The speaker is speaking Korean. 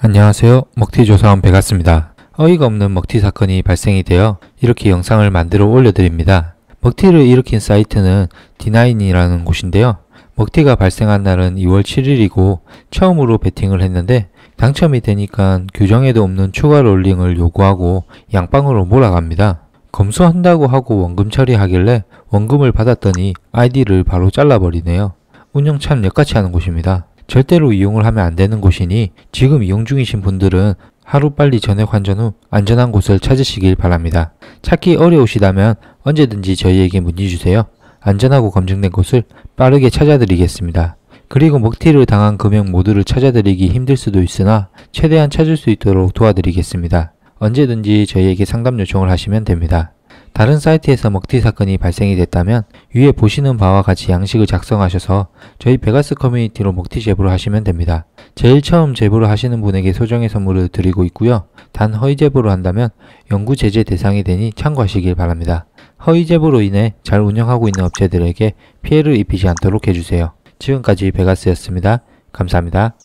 안녕하세요. 먹튀조사원 배가스입니다. 어이가 없는 먹튀 사건이 발생이 되어 이렇게 영상을 만들어 올려드립니다. 먹튀를 일으킨 사이트는 D9이라는 곳인데요. 먹튀가 발생한 날은 2월 7일이고 처음으로 베팅을 했는데 당첨이 되니까 규정에도 없는 추가 롤링을 요구하고 양방으로 몰아갑니다. 검수한다고 하고 원금 처리하길래 원금을 받았더니 아이디를 바로 잘라버리네요. 운영 참 역같이 하는 곳입니다. 절대로 이용을 하면 안 되는 곳이니 지금 이용 중이신 분들은 하루빨리 전액 환전 후 안전한 곳을 찾으시길 바랍니다. 찾기 어려우시다면 언제든지 저희에게 문의주세요. 안전하고 검증된 곳을 빠르게 찾아드리겠습니다. 그리고 먹튀를 당한 금액 모두를 찾아드리기 힘들 수도 있으나 최대한 찾을 수 있도록 도와드리겠습니다. 언제든지 저희에게 상담 요청을 하시면 됩니다. 다른 사이트에서 먹튀 사건이 발생이 됐다면 위에 보시는 바와 같이 양식을 작성하셔서 저희 베가스 커뮤니티로 먹튀 제보를 하시면 됩니다. 제일 처음 제보를 하시는 분에게 소정의 선물을 드리고 있고요. 단 허위 제보를 한다면 연구 제재 대상이 되니 참고하시길 바랍니다. 허위 제보로 인해 잘 운영하고 있는 업체들에게 피해를 입히지 않도록 해주세요. 지금까지 베가스였습니다. 감사합니다.